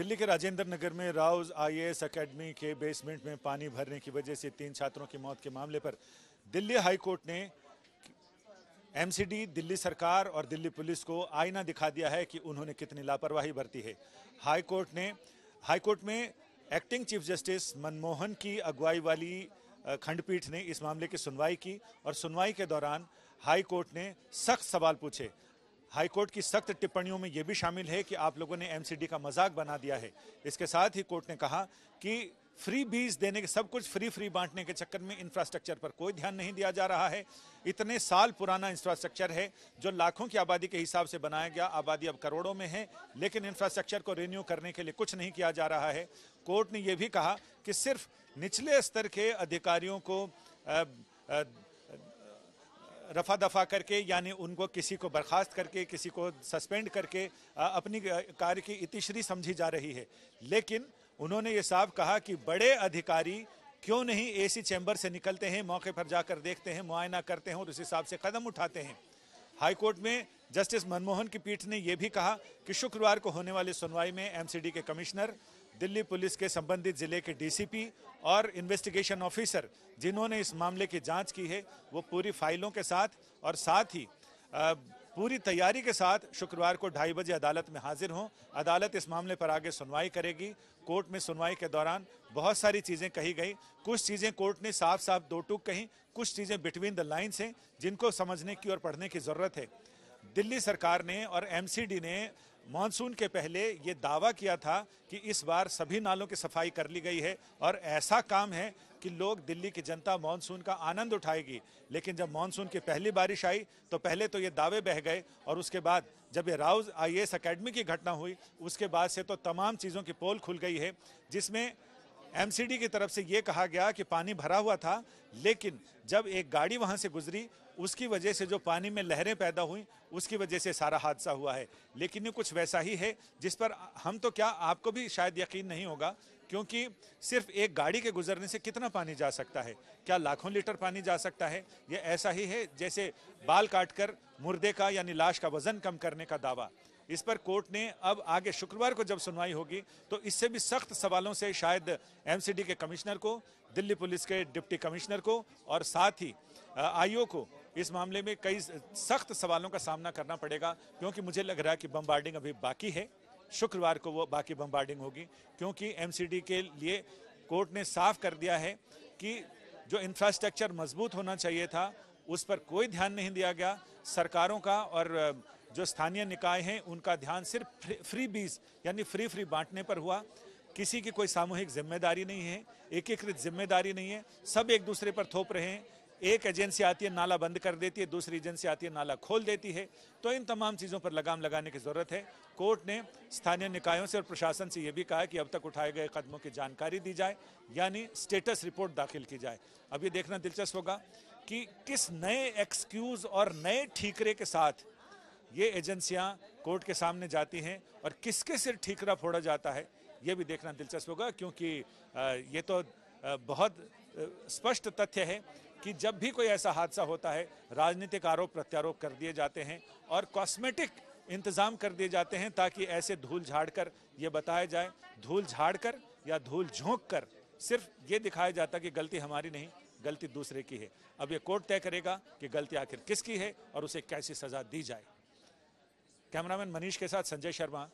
दिल्ली के राजेंद्र नगर में Rau's IAS academy के बेसमेंट में पानी भरने की वजह से तीन छात्रों की मौत के मामले पर दिल्ली कोर्ट ने एमसीडी दिल्ली सरकार और दिल्ली पुलिस को आईना दिखा दिया है कि उन्होंने कितनी लापरवाही बरती है हाईकोर्ट ने हाईकोर्ट में एक्टिंग चीफ जस्टिस मनमोहन की अगुवाई वाली खंडपीठ ने इस मामले की सुनवाई की और सुनवाई के दौरान हाईकोर्ट ने सख्त सवाल पूछे हाईकोर्ट की सख्त टिप्पणियों में यह भी शामिल है कि आप लोगों ने एमसीडी का मजाक बना दिया है इसके साथ ही कोर्ट ने कहा कि फ्री बीज देने के सब कुछ फ्री फ्री बांटने के चक्कर में इंफ्रास्ट्रक्चर पर कोई ध्यान नहीं दिया जा रहा है इतने साल पुराना इंफ्रास्ट्रक्चर है जो लाखों की आबादी के हिसाब से बनाया गया आबादी अब करोड़ों में है लेकिन इंफ्रास्ट्रक्चर को रिन्यू करने के लिए कुछ नहीं किया जा रहा है कोर्ट ने यह भी कहा कि सिर्फ निचले स्तर के अधिकारियों को आ, आ, रफा दफा करके यानी उनको किसी को बर्खास्त करके किसी को सस्पेंड करके अपनी कार्य की इतिश्री समझी जा रही है लेकिन उन्होंने ये साफ कहा कि बड़े अधिकारी क्यों नहीं एसी चैम्बर से निकलते हैं मौके पर जाकर देखते हैं मुआयना करते हैं और उस हिसाब से कदम उठाते हैं हाईकोर्ट में जस्टिस मनमोहन की पीठ ने यह भी कहा कि शुक्रवार को होने वाली सुनवाई में एमसीडी के कमिश्नर दिल्ली पुलिस के संबंधित जिले के डीसीपी और इन्वेस्टिगेशन ऑफिसर जिन्होंने इस मामले की जांच की है वो पूरी फाइलों के साथ और साथ ही पूरी तैयारी के साथ शुक्रवार को ढाई बजे अदालत में हाजिर हों अदालत इस मामले पर आगे सुनवाई करेगी कोर्ट में सुनवाई के दौरान बहुत सारी चीज़ें कही गई कुछ चीज़ें कोर्ट ने साफ साफ दो टूक कहीं कुछ चीज़ें बिटवीन द लाइन्स हैं जिनको समझने की और पढ़ने की ज़रूरत है दिल्ली सरकार ने और एमसीडी ने मानसून के पहले ये दावा किया था कि इस बार सभी नालों की सफाई कर ली गई है और ऐसा काम है कि लोग दिल्ली की जनता मानसून का आनंद उठाएगी लेकिन जब मानसून की पहली बारिश आई तो पहले तो ये दावे बह गए और उसके बाद जब ये राउज आई एस अकेडमी की घटना हुई उसके बाद से तो तमाम चीज़ों की पोल खुल गई है जिसमें एमसीडी की तरफ से ये कहा गया कि पानी भरा हुआ था लेकिन जब एक गाड़ी वहाँ से गुजरी उसकी वजह से जो पानी में लहरें पैदा हुई उसकी वजह से सारा हादसा हुआ है लेकिन ये कुछ वैसा ही है जिस पर हम तो क्या आपको भी शायद यकीन नहीं होगा क्योंकि सिर्फ एक गाड़ी के गुजरने से कितना पानी जा सकता है क्या लाखों लीटर पानी जा सकता है ये ऐसा ही है जैसे बाल काटकर मुर्दे का यानी लाश का वजन कम करने का दावा इस पर कोर्ट ने अब आगे शुक्रवार को जब सुनवाई होगी तो इससे भी सख्त सवालों से शायद एमसीडी के कमिश्नर को दिल्ली पुलिस के डिप्टी कमिश्नर को और साथ ही आईओ को इस मामले में कई सख्त सवालों का सामना करना पड़ेगा क्योंकि मुझे लग रहा है कि बम्बार्डिंग अभी बाकी है शुक्रवार को वो बाकी बम्बार्डिंग होगी क्योंकि एमसीडी के लिए कोर्ट ने साफ कर दिया है कि जो इंफ्रास्ट्रक्चर मजबूत होना चाहिए था उस पर कोई ध्यान नहीं दिया गया सरकारों का और जो स्थानीय निकाय हैं उनका ध्यान सिर्फ फ्री बीज यानी फ्री फ्री बांटने पर हुआ किसी की कोई सामूहिक जिम्मेदारी नहीं है एकीकृत जिम्मेदारी नहीं है सब एक दूसरे पर थोप रहे हैं एक एजेंसी आती है नाला बंद कर देती है दूसरी एजेंसी आती है नाला खोल देती है तो इन तमाम चीज़ों पर लगाम लगाने की ज़रूरत है कोर्ट ने स्थानीय निकायों से और प्रशासन से यह भी कहा कि अब तक उठाए गए कदमों की जानकारी दी जाए यानी स्टेटस रिपोर्ट दाखिल की जाए अब ये देखना दिलचस्प होगा कि किस नए एक्सक्यूज़ और नए ठीकरे के साथ ये एजेंसियाँ कोर्ट के सामने जाती हैं और किसके सिर ठीकरा फोड़ा जाता है ये भी देखना दिलचस्प होगा क्योंकि ये तो बहुत स्पष्ट तथ्य है कि जब भी कोई ऐसा हादसा होता है राजनीतिक आरोप प्रत्यारोप कर दिए जाते हैं और कॉस्मेटिक इंतज़ाम कर दिए जाते हैं ताकि ऐसे धूल झाड़ कर ये बताया जाए धूल झाड़ कर या धूल झोंक कर सिर्फ ये दिखाया जाता कि गलती हमारी नहीं गलती दूसरे की है अब ये कोर्ट तय करेगा कि गलती आखिर किसकी है और उसे कैसी सज़ा दी जाए कैमरामैन मनीष के साथ संजय शर्मा